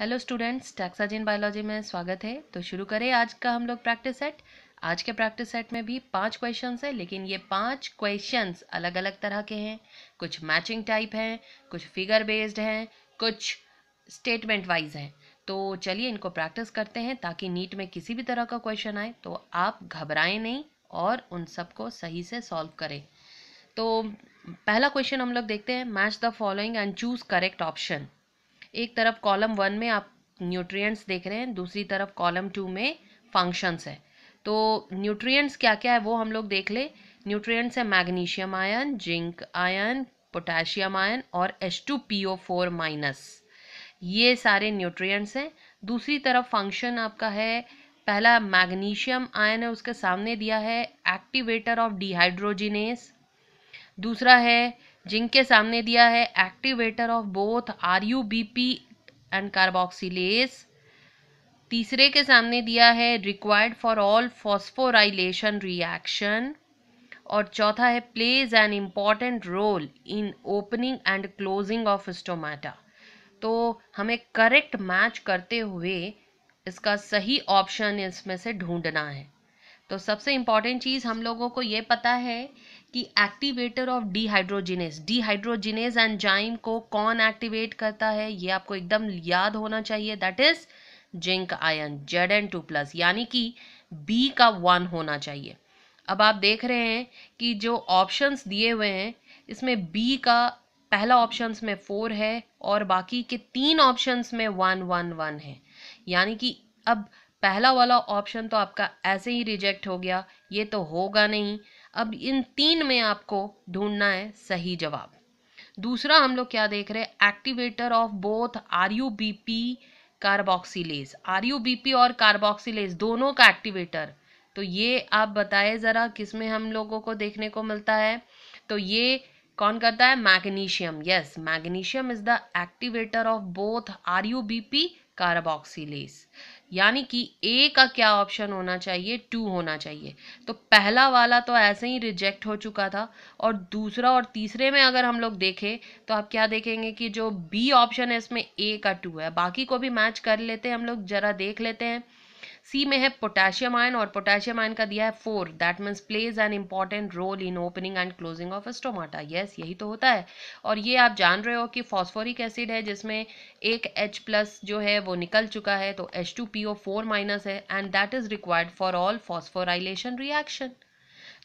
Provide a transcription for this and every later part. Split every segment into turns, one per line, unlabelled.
hello students टैक्साजिन biology में स्वागत है तो शुरू करें आज का हम लोग प्रैक्टिस सेट आज के प्रैक्टिस सेट में भी पांच क्वेश्चन है लेकिन ये पांच क्वेश्चन अलग अलग तरह के हैं कुछ मैचिंग टाइप हैं कुछ फिगर बेस्ड हैं कुछ स्टेटमेंट वाइज हैं तो चलिए इनको प्रैक्टिस करते हैं ताकि नीट में किसी भी तरह का क्वेश्चन आए तो आप घबराएं नहीं और उन सबको सही से सॉल्व करें तो पहला क्वेश्चन हम लोग देखते हैं match the following and choose correct option एक तरफ कॉलम वन में आप न्यूट्रिएंट्स देख रहे हैं दूसरी तरफ कॉलम टू में फंक्शंस है तो न्यूट्रिएंट्स क्या क्या है वो हम लोग देख ले न्यूट्रिएंट्स है magnesium ion zinc ion potassium ion और H two P O four minus ये सारे न्यूट्रिएंट्स हैं दूसरी तरफ फंक्शन आपका है पहला मैग्नीशियम आयन है उसके सामने दिया है एक्टिवेटर ऑफ डिहाइड्रोजिनेस दूसरा है जिनके सामने दिया है activator of both R U B P and carboxylase तीसरे के सामने दिया है required for all phosphorylation reaction और चौथा है plays an important role in opening and closing of stomata तो हमें करेक्ट मैच करते हुए इसका सही ऑप्शन इसमें से ढूंढना है तो सबसे इम्पॉर्टेंट चीज़ हम लोगों को ये पता है कि activator of dehydrogenase dehydrogenase enzyme को कौन एक्टिवेट करता है ये आपको एकदम याद होना चाहिए that is zinc ion Z N two plus यानी कि बी का वन होना चाहिए अब आप देख रहे हैं कि जो ऑप्शंस दिए हुए हैं इसमें बी का पहला ऑप्शंस में फोर है और बाकी के तीन ऑप्शंस में वन वन वन है यानी कि अब पहला वाला ऑप्शन तो आपका ऐसे ही रिजेक्ट हो गया ये तो होगा नहीं अब इन तीन में आपको ढूंढना है सही जवाब दूसरा हम लोग क्या देख रहे हैं activator of both R U B P carboxylase R U B P और कार्बोक्सीलेज दोनों का एक्टिवेटर तो ये आप बताए ज़रा किस में हम लोगों को देखने को मिलता है तो ये कौन करता है magnesium yes magnesium is the activator of both R U B P carboxylase यानी कि ए का क्या ऑप्शन होना चाहिए टू होना चाहिए तो पहला वाला तो ऐसे ही रिजेक्ट हो चुका था और दूसरा और तीसरे में अगर हम लोग देखें तो आप क्या देखेंगे कि जो बी ऑप्शन है इसमें ए का टू है बाकी को भी मैच कर लेते हैं हम लोग ज़रा देख लेते हैं सी में है पोटेशियम आयन और पोटेशियम आयन का दिया है four that means plays an important role in opening and closing of stomata yes यही तो होता है और ये आप जान रहे हो कि फॉस्फोरिक एसिड है जिसमें एक एच प्लस जो है वो निकल चुका है तो H two P O four minus है and that is required for all phosphorylation reaction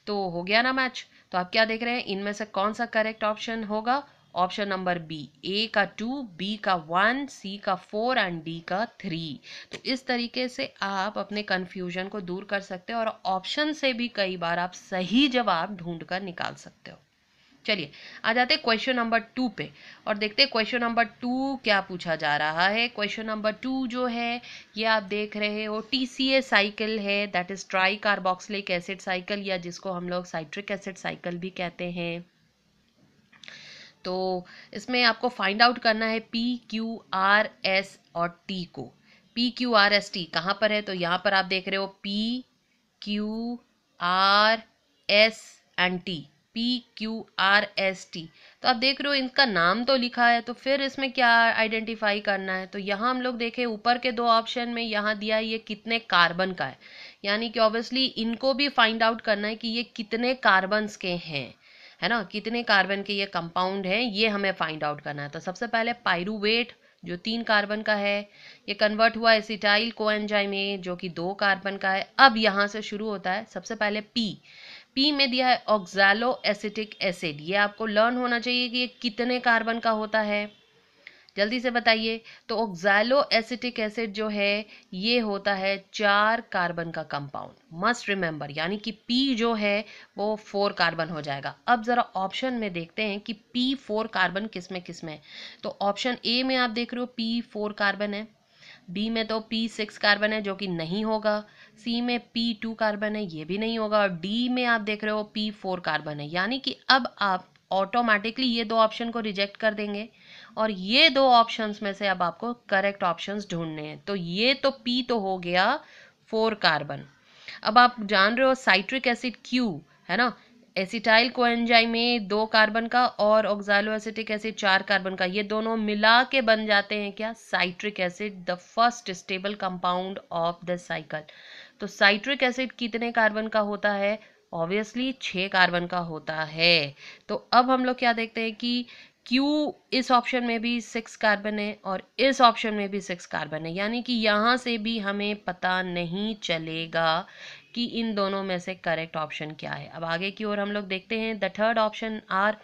तो हो गया ना मैच तो आप क्या देख रहे हैं इनमें से कौन सा करेक्ट ऑप्शन होगा ऑप्शन नंबर बी ए का टू बी का वन सी का फोर एंड डी का थ्री तो इस तरीके से आप अपने कन्फ्यूजन को दूर कर सकते हो और ऑप्शन से भी कई बार आप सही जवाब ढूंढ कर निकाल सकते हो चलिए आ जाते क्वेश्चन नंबर टू पे और देखते क्वेश्चन नंबर टू क्या पूछा जा रहा है क्वेश्चन नंबर टू जो है ये आप देख रहे हो टी सी ए साइकिल है that is tricarboxylic acid cycle या जिसको हम लोग साइट्रिक एसिड साइकिल भी कहते हैं तो इसमें आपको फाइंड आउट करना है पी क्यू आर एस और टी को P Q R S T कहाँ पर है तो यहाँ पर आप देख रहे हो P Q R S and T P Q R S T तो आप देख रहे हो इनका नाम तो लिखा है तो फिर इसमें क्या आइडेंटिफाई करना है तो यहाँ हम लोग देखें ऊपर के दो ऑप्शन में यहाँ दिया है ये कितने कार्बन का है यानी कि ऑब्वियसली इनको भी फाइंड आउट करना है कि ये कितने कार्बन्स के हैं है ना कितने कार्बन के ये कंपाउंड हैं ये हमें फाइंड आउट करना है तो सबसे पहले पायरूवेट जो तीन कार्बन का है ये कन्वर्ट हुआ एसिटाइल को एनजाइमे जो कि दो कार्बन का है अब यहाँ से शुरू होता है सबसे पहले पी पी में दिया है ऑक्जैलो एसिटिक एसिड ये आपको लर्न होना चाहिए कि ये कितने कार्बन का होता है जल्दी से बताइए तो ऑक्जैलो एसिटिक एसिड जो है ये होता है चार कार्बन का कंपाउंड मस्ट रिमेंबर यानी कि पी जो है वो फोर कार्बन हो जाएगा अब ज़रा ऑप्शन में देखते हैं कि पी फोर कार्बन किस में किस में तो ऑप्शन ए में आप देख रहे हो पी फोर कार्बन है बी में तो पी सिक्स कार्बन है जो कि नहीं होगा सी में पी टू कार्बन है ये भी नहीं होगा और डी में आप देख रहे हो पी फोर कार्बन है यानी कि अब आप ऑटोमेटिकली ये दो ऑप्शन को रिजेक्ट कर देंगे और ये दो ऑप्शंस में से अब आपको करेक्ट ऑप्शंस ढूंढने हैं तो ये तो पी तो हो गया फोर कार्बन अब आप जान रहे हो साइट्रिक एसिड क्यू है ना एसिटाइल को में दो कार्बन का और ऑक्जाइलो एसिटिक एसिड चार कार्बन का ये दोनों मिला के बन जाते हैं क्या citric acid the first stable compound of the cycle तो साइट्रिक एसिड कितने कार्बन का होता है ऑब्वियसली छः कार्बन का होता है तो अब हम लोग क्या देखते हैं कि क्यू इस ऑप्शन में भी सिक्स कार्बन है और इस ऑप्शन में भी सिक्स कार्बन है यानी कि यहाँ से भी हमें पता नहीं चलेगा कि इन दोनों में से करेक्ट ऑप्शन क्या है अब आगे की ओर हम लोग देखते हैं द थर्ड ऑप्शन आर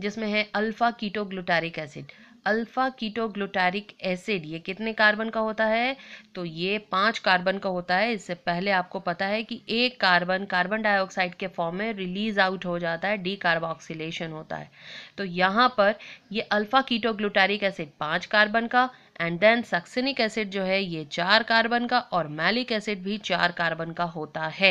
जिसमें है alpha keto glutaric acid alpha ketoglutaric acid ये कितने कार्बन का होता है तो ये पाँच कार्बन का होता है इससे पहले आपको पता है कि एक कार्बन कार्बन डाइऑक्साइड के फॉर्म में रिलीज आउट हो जाता है डी होता है तो यहाँ पर ये अल्फ़ा कीटोग्लुटारिक एसिड पाँच कार्बन का एंड देन सक्सिनिक एसिड जो है ये चार कार्बन का और मैलिक एसिड भी चार कार्बन का होता है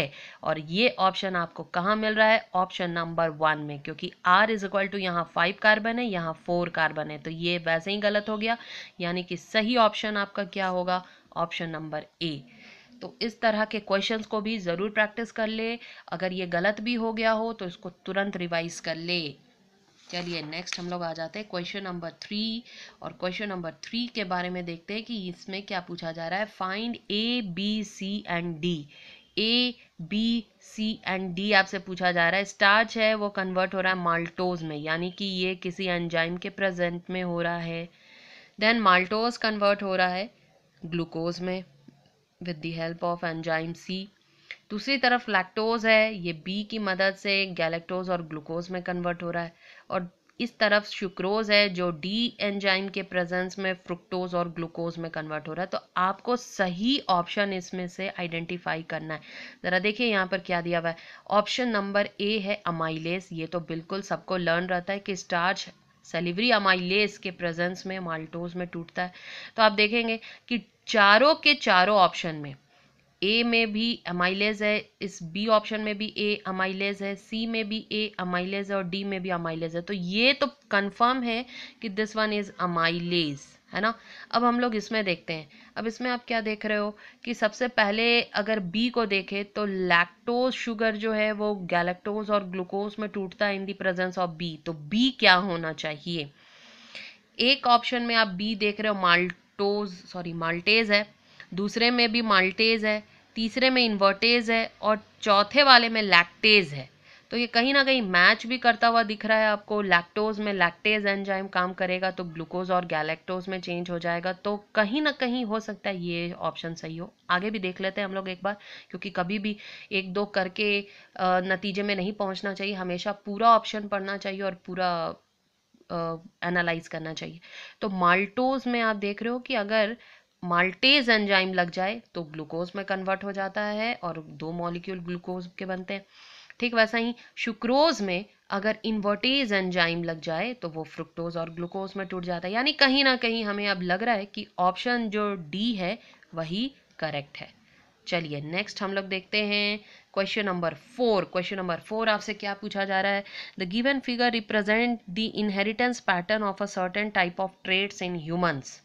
और ये ऑप्शन आपको कहाँ मिल रहा है ऑप्शन नंबर वन में क्योंकि आर इज इक्वल टू यहाँ फाइव कार्बन है यहाँ फोर कार्बन है तो ये वैसे ही गलत हो गया यानी कि सही ऑप्शन आपका क्या होगा ऑप्शन नंबर ए तो इस तरह के क्वेश्चंस को भी ज़रूर प्रैक्टिस कर ले अगर ये गलत भी हो गया हो तो इसको तुरंत रिवाइज कर ले चलिए नेक्स्ट हम लोग आ जाते हैं क्वेश्चन नंबर थ्री और क्वेश्चन नंबर थ्री के बारे में देखते हैं कि इसमें क्या पूछा जा रहा है find A B C and D A B C and D आपसे पूछा जा रहा है स्टार्च है वो कन्वर्ट हो रहा है माल्टोज में यानी कि ये किसी एंजाइम के प्रेजेंट में हो रहा है देन माल्टोज कन्वर्ट हो रहा है ग्लूकोज में with the help of enzyme C दूसरी तरफ लैक्टोज है ये बी की मदद से गैलेक्टोज और ग्लूकोज में कन्वर्ट हो रहा है और इस तरफ शुक्रोज है जो डी एंजाइम के प्रेजेंस में फ्रुक्टोज और ग्लूकोज में कन्वर्ट हो रहा है तो आपको सही ऑप्शन इसमें से आइडेंटिफाई करना है ज़रा देखिए यहाँ पर क्या दिया हुआ है ऑप्शन नंबर ए है अमाइलेस ये तो बिल्कुल सबको लर्न रहता है कि स्टार्च सेलिवरी अमाइलेस के प्रेजेंस में माल्टोज में टूटता है तो आप देखेंगे कि चारों के चारों ऑप्शन में ए में भी अमाइलेज है इस बी ऑप्शन में भी ए अमाइलेज है सी में भी ए अमाइलेज है और डी में भी अमाइलेज है तो ये तो कंफर्म है कि दिस वन इज़ अमाइलेज है ना अब हम लोग इसमें देखते हैं अब इसमें आप क्या देख रहे हो कि सबसे पहले अगर बी को देखें तो लैक्टोज शुगर जो है वो गैलेक्टोज और ग्लूकोज में टूटता है in the presence of B तो बी क्या होना चाहिए एक ऑप्शन में आप बी देख रहे हो माल्टोज सॉरी माल्टेज है दूसरे में भी माल्टेज है तीसरे में इन्वर्टेज है और चौथे वाले में लैक्टेज है तो ये कहीं ना कहीं मैच भी करता हुआ दिख रहा है आपको लैक्टोज में लैक्टेज एंजाइम काम करेगा तो ग्लूकोज और गैलेक्टोज में चेंज हो जाएगा तो कहीं ना कहीं हो सकता है ये ऑप्शन सही हो आगे भी देख लेते हैं हम लोग एक बार क्योंकि कभी भी एक दो करके नतीजे में नहीं पहुंचना चाहिए हमेशा पूरा ऑप्शन पढ़ना चाहिए और पूरा एनालाइज करना चाहिए तो माल्टोज में आप देख रहे हो कि अगर माल्टेज एंजाइम लग जाए तो ग्लूकोज में कन्वर्ट हो जाता है और दो मॉलिक्यूल ग्लूकोज के बनते हैं ठीक वैसा ही शुक्रोज में अगर इन्वर्टेज एंजाइम लग जाए तो वो फ्रुक्टोज और ग्लूकोज में टूट जाता है यानी कहीं ना कहीं हमें अब लग रहा है कि ऑप्शन जो डी है वही करेक्ट है चलिए नेक्स्ट हम लोग देखते हैं question number four question number four आपसे क्या पूछा जा रहा है the given figure represent the inheritance pattern of a certain type of traits in humans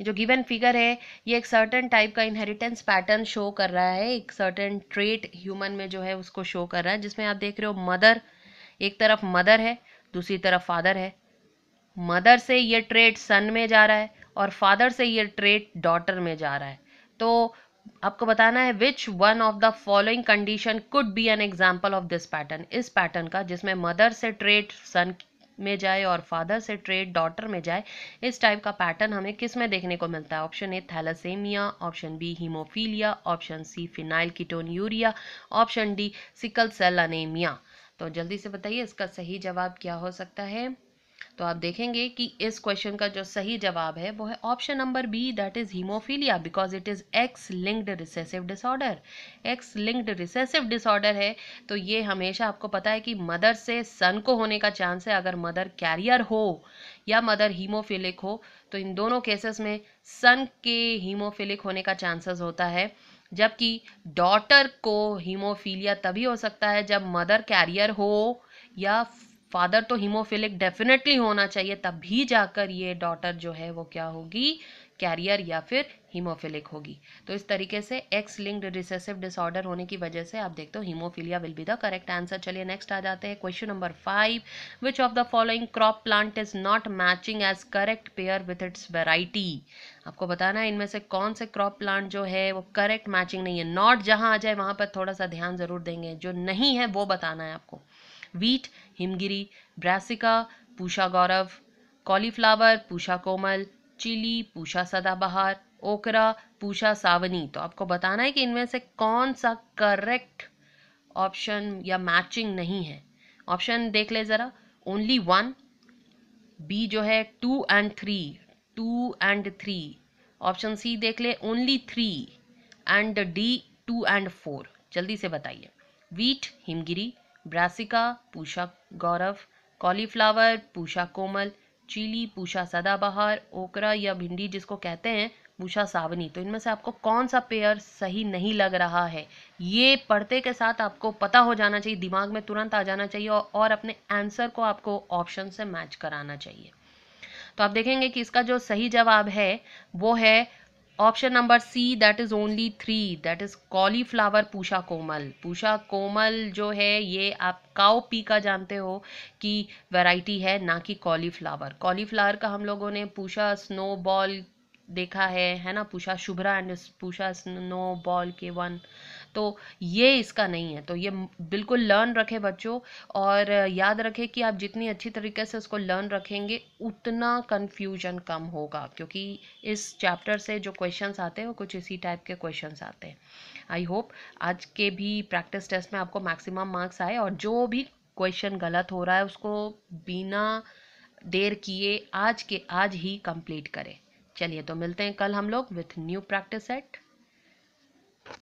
ये जो गिवन फिगर है ये एक सर्टन टाइप का इनहेरिटेंस पैटर्न शो कर रहा है एक सर्टन ट्रेट ह्यूमन में जो है उसको शो कर रहा है जिसमें आप देख रहे हो मदर एक तरफ मदर है दूसरी तरफ फादर है मदर से ये ट्रेट सन में जा रहा है और फादर से ये ट्रेट डॉटर में जा रहा है तो आपको बताना है which one of the following condition could be an example of this pattern इस पैटर्न का जिसमें मदर से ट्रेट सन में जाए और फादर से ट्रेड डॉटर में जाए इस टाइप का पैटर्न हमें किस में देखने को मिलता है option A thalassemia option B haemophilia option C phenylketonuria option D sickle cell anaemia तो जल्दी से बताइए इसका सही जवाब क्या हो सकता है तो आप देखेंगे कि इस क्वेश्चन का जो सही जवाब है वो है option number B that is haemophilia because it is X linked recessive disorder X linked recessive disorder है तो ये हमेशा आपको पता है कि मदर से सन को होने का चांस है अगर मदर कैरियर हो या मदर हीमोफिलिक हो तो इन दोनों केसेस में सन के हीमोफिलिक होने का चांसेस होता है जबकि डॉटर को हीमोफीलिया तभी हो सकता है जब मदर कैरियर हो या फादर तो हीमोफिलिक डेफिनेटली होना चाहिए तभी जाकर ये डॉटर जो है वो क्या होगी कैरियर या फिर हीमोफिलिक होगी तो इस तरीके से एक्स लिंक्ड रिसेसिव डिसऑर्डर होने की वजह से आप देखते हो haemophilia will be the correct answer चलिए नेक्स्ट आ जाते हैं question number five which of the following crop plant is not matching as correct pair with its variety आपको बताना है इनमें से कौन से क्रॉप प्लांट जो है वो करेक्ट मैचिंग नहीं है नॉट जहाँ आ जाए वहाँ पर थोड़ा सा ध्यान जरूर देंगे जो नहीं है वो बताना है आपको wheat Himgiri brassica Pusa Gaurav cauliflower Pusa Komal chilli Pusa Sadabahar okra पूषा सावनी तो आपको बताना है कि इनमें से कौन सा करेक्ट ऑप्शन या मैचिंग नहीं है ऑप्शन देख ले ज़रा ओनली वन बी जो है two and three two and three option C देख ले only three and D two and four जल्दी से बताइए wheat Himgiri brassica Pusa Gaurav cauliflower Pusa Komal chilli Pusa Sadabahar okra या भिंडी जिसको कहते हैं पूषा सावनी तो इनमें से आपको कौन सा पेयर सही नहीं लग रहा है ये पढ़ते के साथ आपको पता हो जाना चाहिए दिमाग में तुरंत आ जाना चाहिए और अपने आंसर को आपको ऑप्शन से मैच कराना चाहिए तो आप देखेंगे कि इसका जो सही जवाब है वो है option number C that is only three that is cauliflower Pusa Komal Pusa Komal जो है ये आप काओ पी का जानते हो कि वैरायटी है ना कि कॉलीफ्लावर कॉलीफ्लावर का हम लोगों ने पूषा स्नोबॉल देखा है है ना Pusa Shubhra and Pusa snowball K one तो ये इसका नहीं है तो ये बिल्कुल लर्न रखें बच्चों और याद रखें कि आप जितनी अच्छी तरीके से उसको लर्न रखेंगे उतना कन्फ्यूजन कम होगा क्योंकि इस चैप्टर से जो क्वेश्चन आते हैं वो कुछ इसी टाइप के क्वेश्चन आते हैं आई होप आज के भी प्रैक्टिस टेस्ट में आपको मैक्सिमम मार्क्स आए और जो भी क्वेश्चन गलत हो रहा है उसको बिना देर किए आज के आज ही कंप्लीट करें चलिए तो मिलते हैं कल हम लोग विथ न्यू प्रैक्टिस सेट